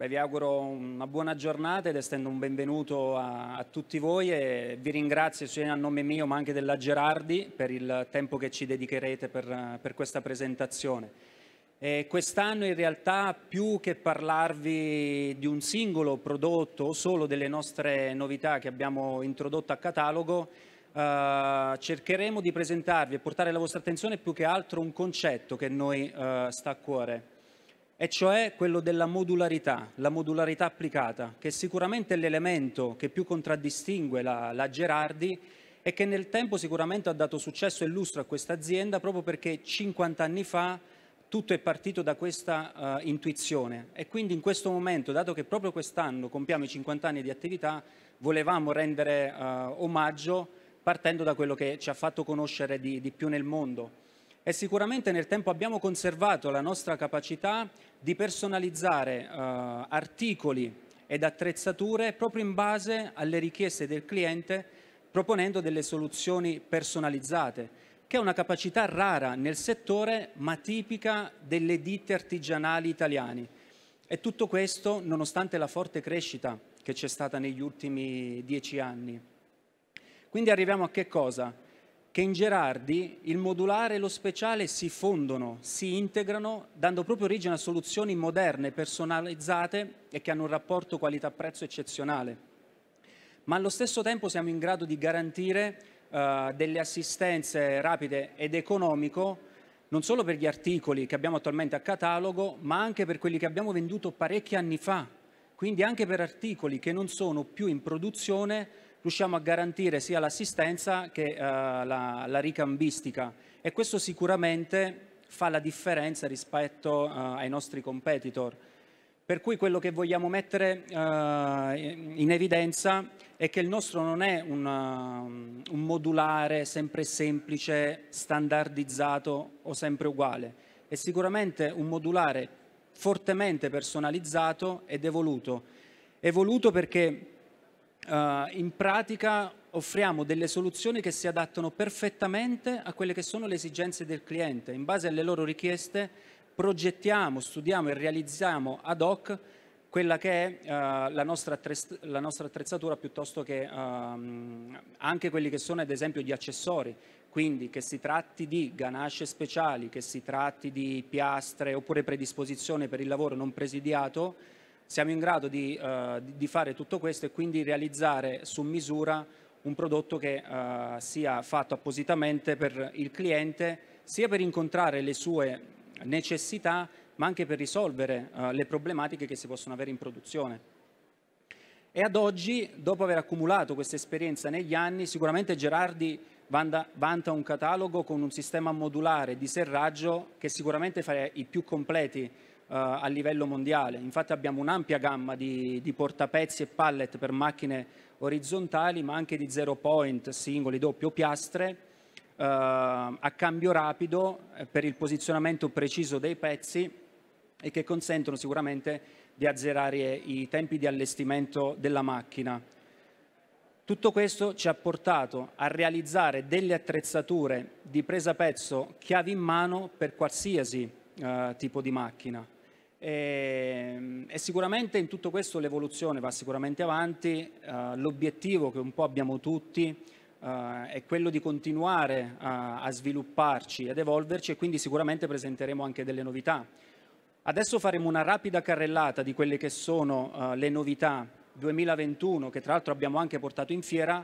Beh, vi auguro una buona giornata ed estendo un benvenuto a, a, tutti voi e vi ringrazio sia a nome mio ma anche della Gerardi per il tempo che ci dedicherete per, per questa presentazione. Quest'anno in realtà più che parlarvi di un singolo prodotto o solo delle nostre novità che abbiamo introdotto a catalogo, eh, cercheremo di presentarvi e portare alla vostra attenzione più che altro un concetto che a noi eh, sta a cuore e cioè quello della modularità, la modularità applicata, che è sicuramente l'elemento che più contraddistingue la, la Gerardi e che nel tempo sicuramente ha dato successo e lustro a questa azienda proprio perché 50 anni fa tutto è partito da questa uh, intuizione e quindi in questo momento, dato che proprio quest'anno compiamo i 50 anni di attività, volevamo rendere uh, omaggio partendo da quello che ci ha fatto conoscere di, di più nel mondo e sicuramente nel tempo abbiamo conservato la nostra capacità di personalizzare eh, articoli ed attrezzature proprio in base alle richieste del cliente proponendo delle soluzioni personalizzate che è una capacità rara nel settore ma tipica delle ditte artigianali italiane. E tutto questo nonostante la forte crescita che c'è stata negli ultimi dieci anni. Quindi arriviamo a che cosa? che in Gerardi il modulare e lo speciale si fondono, si integrano, dando proprio origine a soluzioni moderne, personalizzate e che hanno un rapporto qualità-prezzo eccezionale. Ma allo stesso tempo siamo in grado di garantire uh, delle assistenze rapide ed economico non solo per gli articoli che abbiamo attualmente a catalogo, ma anche per quelli che abbiamo venduto parecchi anni fa, quindi anche per articoli che non sono più in produzione riusciamo a garantire sia l'assistenza che eh, la, la, ricambistica e questo sicuramente fa la differenza rispetto eh, ai nostri competitor. Per cui quello che vogliamo mettere eh, in evidenza è che il nostro non è un, uh, un modulare sempre semplice, standardizzato o sempre uguale, è sicuramente un modulare fortemente personalizzato ed evoluto. Evoluto perché Uh, in pratica offriamo delle soluzioni che si adattano perfettamente a quelle che sono le esigenze del cliente. In base alle loro richieste progettiamo, studiamo e realizziamo ad hoc quella che è uh, la, nostra la, nostra attrezzatura piuttosto che uh, anche quelli che sono ad esempio gli accessori, quindi che si tratti di ganasce speciali, che si tratti di piastre oppure predisposizione per il lavoro non presidiato, siamo in grado di, eh, di fare tutto questo e quindi realizzare su misura un prodotto che eh, sia fatto appositamente per il cliente, sia per incontrare le sue necessità, ma anche per risolvere eh, le problematiche che si possono avere in produzione. E ad oggi, dopo aver accumulato questa esperienza negli anni, sicuramente Gerardi vanta un catalogo con un sistema modulare di serraggio che sicuramente fa i più completi eh, a livello mondiale. Infatti abbiamo un'ampia gamma di, di, portapezzi e pallet per macchine orizzontali, ma anche di zero point, singoli, doppio, piastre, eh, a cambio rapido eh, per il posizionamento preciso dei pezzi e che consentono sicuramente di azzerare i tempi di allestimento della macchina. Tutto questo ci ha portato a realizzare delle attrezzature di presa pezzo chiavi in mano per qualsiasi eh, tipo di macchina. E, ehm, e, sicuramente in tutto questo l'evoluzione va sicuramente avanti, uh, l'obiettivo che un po' abbiamo tutti uh, è quello di continuare a, a svilupparci ad evolverci e quindi sicuramente presenteremo anche delle novità. Adesso faremo una rapida carrellata di quelle che sono uh, le novità 2021 che tra l'altro abbiamo anche portato in fiera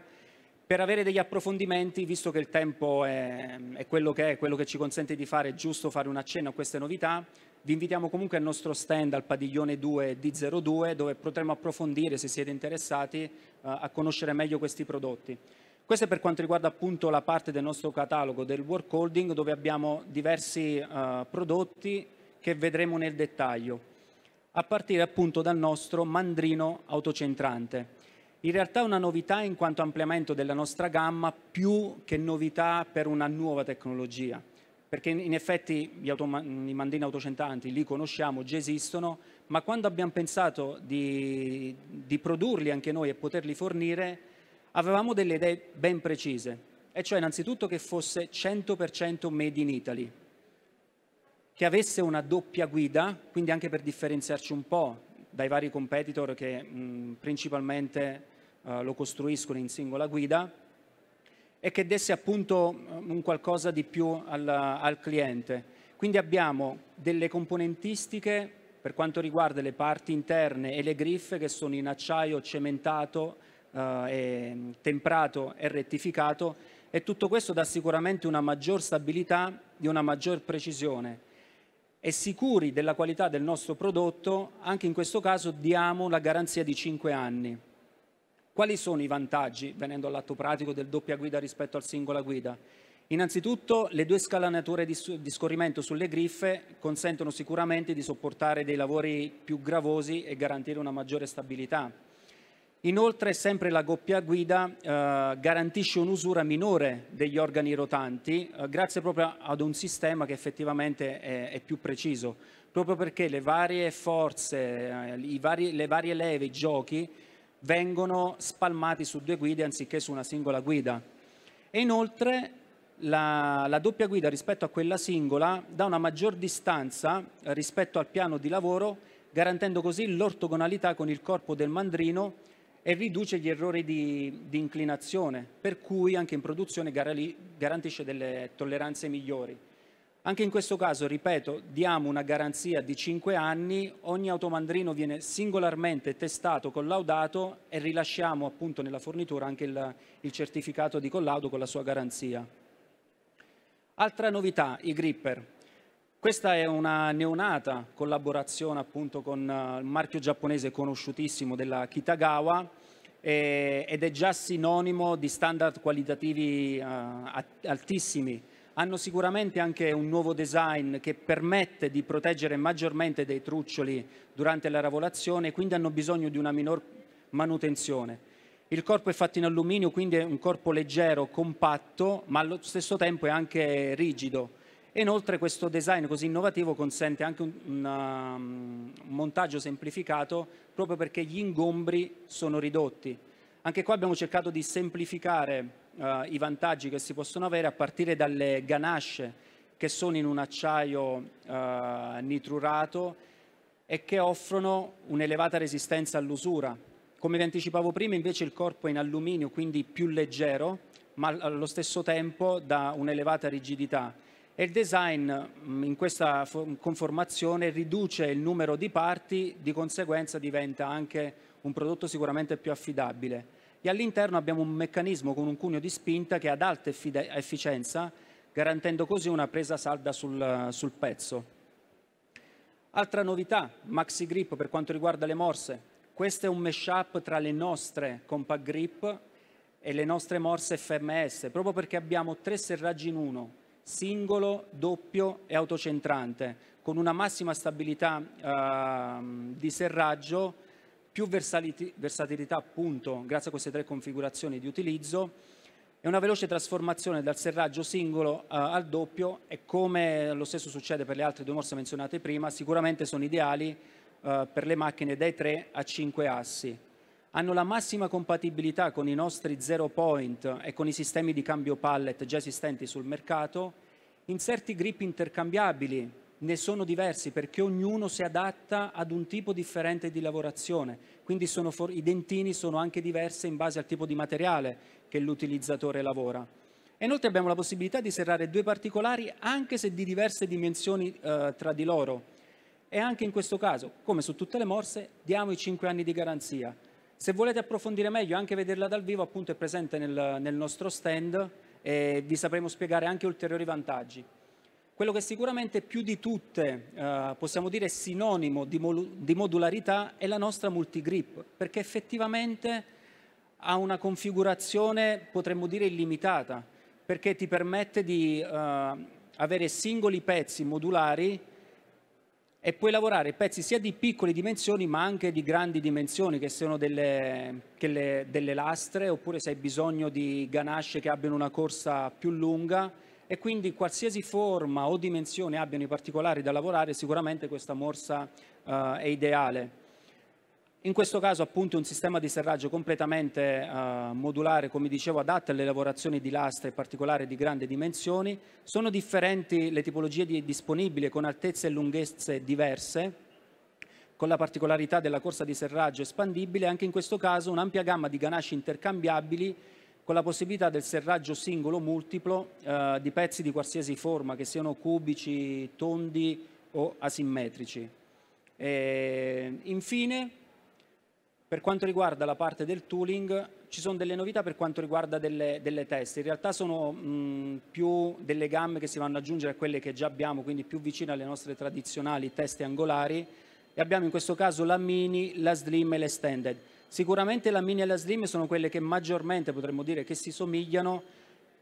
per avere degli approfondimenti, visto che il tempo è, è quello che è, quello che ci consente di fare è giusto fare un accenno a queste novità, vi invitiamo comunque al nostro stand al padiglione 2 d 02 dove potremo approfondire, se siete interessati, eh, a conoscere meglio questi prodotti. Questo è per quanto riguarda appunto la parte del nostro catalogo del work holding dove abbiamo diversi eh, prodotti che vedremo nel dettaglio, a partire appunto dal nostro mandrino autocentrante. In realtà è una novità in quanto ampliamento della nostra gamma più che novità per una nuova tecnologia perché in effetti gli i mandini autocentranti li conosciamo, già esistono, ma quando abbiamo pensato di, di produrli anche noi e poterli fornire, avevamo delle idee ben precise, e cioè innanzitutto che fosse 100% made in Italy, che avesse una doppia guida, quindi anche per differenziarci un po' dai vari competitor che mh, principalmente uh, lo costruiscono in singola guida, e che desse appunto mm, un qualcosa di più al, al cliente. Quindi abbiamo delle componentistiche per quanto riguarda le parti interne e le griffe che sono in acciaio cementato, eh, e mm, temprato e rettificato e tutto questo dà sicuramente una maggior stabilità e una maggior precisione e sicuri della qualità del nostro prodotto, anche in questo caso diamo la garanzia di 5 anni. Quali sono i vantaggi, venendo all'atto pratico, del doppia guida rispetto al singola guida? Innanzitutto le due scalanature di, di, scorrimento sulle griffe consentono sicuramente di sopportare dei lavori più gravosi e garantire una maggiore stabilità. Inoltre sempre la doppia guida eh, garantisce un'usura minore degli organi rotanti eh, grazie proprio ad un sistema che effettivamente è, è più preciso, proprio perché le varie forze, eh, vari, le varie leve, i giochi vengono spalmati su due guide anziché su una singola guida. E inoltre la, la, doppia guida rispetto a quella singola dà una maggior distanza rispetto al piano di lavoro, garantendo così l'ortogonalità con il corpo del mandrino e riduce gli errori di, di inclinazione, per cui anche in produzione garantisce delle tolleranze migliori. Anche in questo caso, ripeto, diamo una garanzia di 5 anni, ogni automandrino viene singolarmente testato, collaudato e rilasciamo appunto nella fornitura anche il, il certificato di collaudo con la sua garanzia. Altra novità, i gripper. Questa è una neonata collaborazione appunto con eh, il marchio giapponese conosciutissimo della Kitagawa eh, ed è già sinonimo di standard qualitativi eh, altissimi hanno sicuramente anche un nuovo design che permette di proteggere maggiormente dei truccioli durante la ravolazione quindi hanno bisogno di una minor manutenzione. Il corpo è fatto in alluminio, quindi è un corpo leggero, compatto, ma allo stesso tempo è anche rigido. Inoltre questo design così innovativo consente anche un, una, un, montaggio semplificato proprio perché gli ingombri sono ridotti. Anche qua abbiamo cercato di semplificare eh, i vantaggi che si possono avere a partire dalle ganasce che sono in un acciaio eh, nitrurato e che offrono un'elevata resistenza all'usura. Come vi anticipavo prima, invece il corpo è in alluminio, quindi più leggero, ma allo stesso tempo da un'elevata rigidità. E il design mm, in questa conformazione riduce il numero di parti, di conseguenza diventa anche un prodotto sicuramente più affidabile e all'interno abbiamo un meccanismo con un cuneo di spinta che è ad alta efficienza, garantendo così una presa salda sul, sul pezzo. Altra novità, Maxi Grip per quanto riguarda le morse. Questo è un mashup tra le nostre Compact Grip e le nostre morse FMS, proprio perché abbiamo tre serraggi in uno, singolo, doppio e autocentrante, con una massima stabilità eh, di serraggio più versatilità appunto grazie a queste tre configurazioni di utilizzo e una veloce trasformazione dal serraggio singolo uh, al doppio e come lo stesso succede per le altre due morse menzionate prima, sicuramente sono ideali uh, per le macchine dai 3 a 5 assi. Hanno la massima compatibilità con i nostri zero point e con i sistemi di cambio pallet già esistenti sul mercato, inserti grip intercambiabili ne sono diversi perché ognuno si adatta ad un tipo differente di lavorazione, quindi for- i dentini sono anche diversi in base al tipo di materiale che l'utilizzatore lavora. E inoltre abbiamo la possibilità di serrare due particolari anche se di diverse dimensioni eh, tra di loro. E anche in questo caso, come su tutte le morse, diamo i 5 anni di garanzia. Se volete approfondire meglio anche vederla dal vivo, appunto è presente nel, nel nostro stand e vi sapremo spiegare anche ulteriori vantaggi. Quello che sicuramente più di tutte eh, possiamo dire è sinonimo di, mol- di, modularità è la nostra multigrip, perché effettivamente ha una configurazione, potremmo dire, illimitata, perché ti permette di eh, avere singoli pezzi modulari e puoi lavorare pezzi sia di piccole dimensioni ma anche di grandi dimensioni che siano delle, che le, delle lastre oppure se hai bisogno di ganasce che abbiano una corsa più lunga e quindi qualsiasi forma o dimensione abbiano i particolari da lavorare, sicuramente questa morsa eh, è ideale. In questo caso appunto un sistema di serraggio completamente eh, modulare, come dicevo, adatto alle lavorazioni di lastre, particolari di grandi dimensioni. Sono differenti le tipologie di, disponibili con altezze e lunghezze diverse, con la particolarità della corsa di serraggio espandibile, anche in questo caso un'ampia gamma di ganasci intercambiabili con la possibilità del serraggio singolo multiplo eh, di pezzi di qualsiasi forma, che siano cubici, tondi o asimmetrici. E, infine, per quanto riguarda la parte del tooling, ci sono delle novità per quanto riguarda delle, delle teste. In realtà sono mh, mm, più delle gambe che si vanno ad aggiungere a quelle che già abbiamo, quindi più vicine alle nostre tradizionali teste angolari. E abbiamo in questo caso la mini, la slim e l'extended. Sicuramente la mini e la slim sono quelle che maggiormente potremmo dire che si somigliano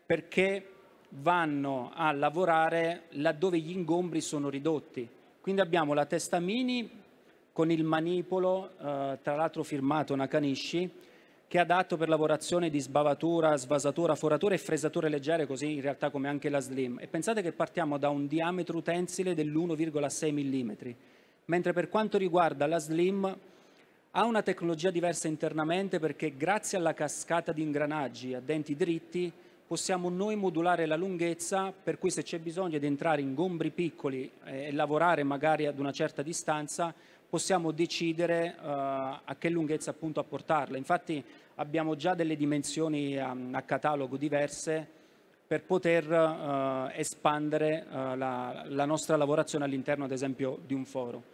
perché vanno a lavorare laddove gli ingombri sono ridotti. Quindi abbiamo la testa mini con il manipolo, eh, tra l'altro firmato Nakanishi, che è adatto per lavorazione di sbavatura, svasatura, foratura e fresature leggere, così in realtà come anche la slim. E pensate che partiamo da un diametro utensile dell'1,6 mm, mentre per quanto riguarda la slim ha una tecnologia diversa internamente perché grazie alla cascata di ingranaggi a denti dritti possiamo noi modulare la lunghezza, per cui se c'è bisogno di entrare in gombri piccoli eh, e lavorare magari ad una certa distanza, possiamo decidere uh, a che lunghezza appunto apportarla. Infatti abbiamo già delle dimensioni um, a catalogo diverse per poter uh, espandere uh, la, la nostra lavorazione all'interno ad esempio di un foro.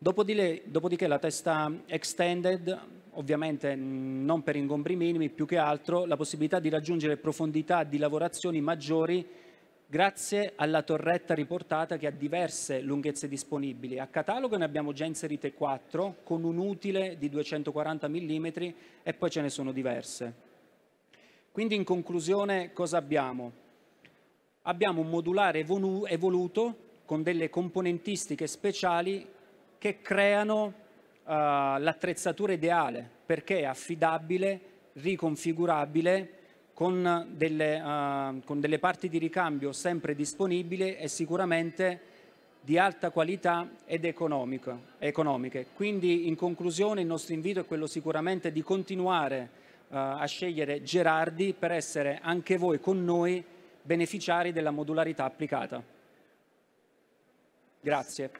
Dopodiché, dopodiché la testa extended, ovviamente mm, non per ingombri minimi, più che altro la possibilità di raggiungere profondità di lavorazioni maggiori grazie alla torretta riportata che ha diverse lunghezze disponibili. A catalogo ne abbiamo già inserite 4 con un utile di 240 mm e poi ce ne sono diverse. Quindi in conclusione cosa abbiamo? Abbiamo un modulare evoluto con delle componentistiche speciali che creano uh, l'attrezzatura ideale perché è affidabile, riconfigurabile, con delle, uh, con delle parti di ricambio sempre disponibili e sicuramente di alta qualità ed economiche. Quindi in conclusione il nostro invito è quello sicuramente di continuare uh, a scegliere Gerardi per essere anche voi con noi beneficiari della modularità applicata. Grazie.